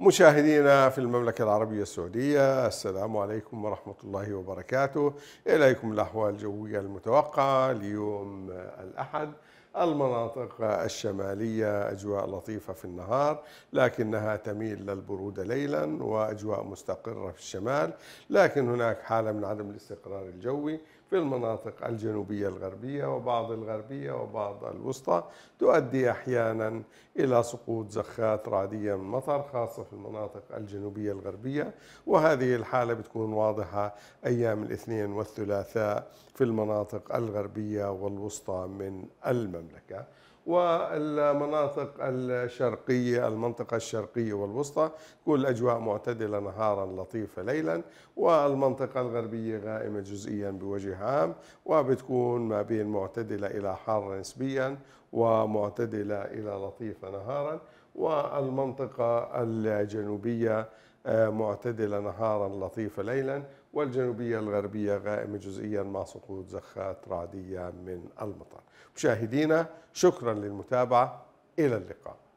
مشاهدينا في المملكة العربية السعودية السلام عليكم ورحمة الله وبركاته إليكم الأحوال الجوية المتوقعة ليوم الأحد المناطق الشمالية أجواء لطيفة في النهار لكنها تميل للبرودة ليلا وأجواء مستقرة في الشمال لكن هناك حالة من عدم الاستقرار الجوي في المناطق الجنوبية الغربية وبعض الغربية وبعض الوسطى تؤدي أحيانا إلى سقوط زخات رعدية من مطر خاصة في المناطق الجنوبية الغربية وهذه الحالة بتكون واضحة أيام الاثنين والثلاثاء في المناطق الغربية والوسطى من المملكة المملكة والمناطق الشرقية المنطقة الشرقية والوسطى تكون الأجواء معتدلة نهارا لطيفة ليلا والمنطقة الغربية غائمة جزئيا بوجه عام وبتكون ما بين معتدلة إلى حارة نسبيا ومعتدلة إلى لطيفة نهارا والمنطقة الجنوبية آه، معتدلة نهارا لطيفة ليلا والجنوبية الغربية غائمة جزئيا مع سقوط زخات رعدية من المطر مشاهدينا شكرا للمتابعة إلى اللقاء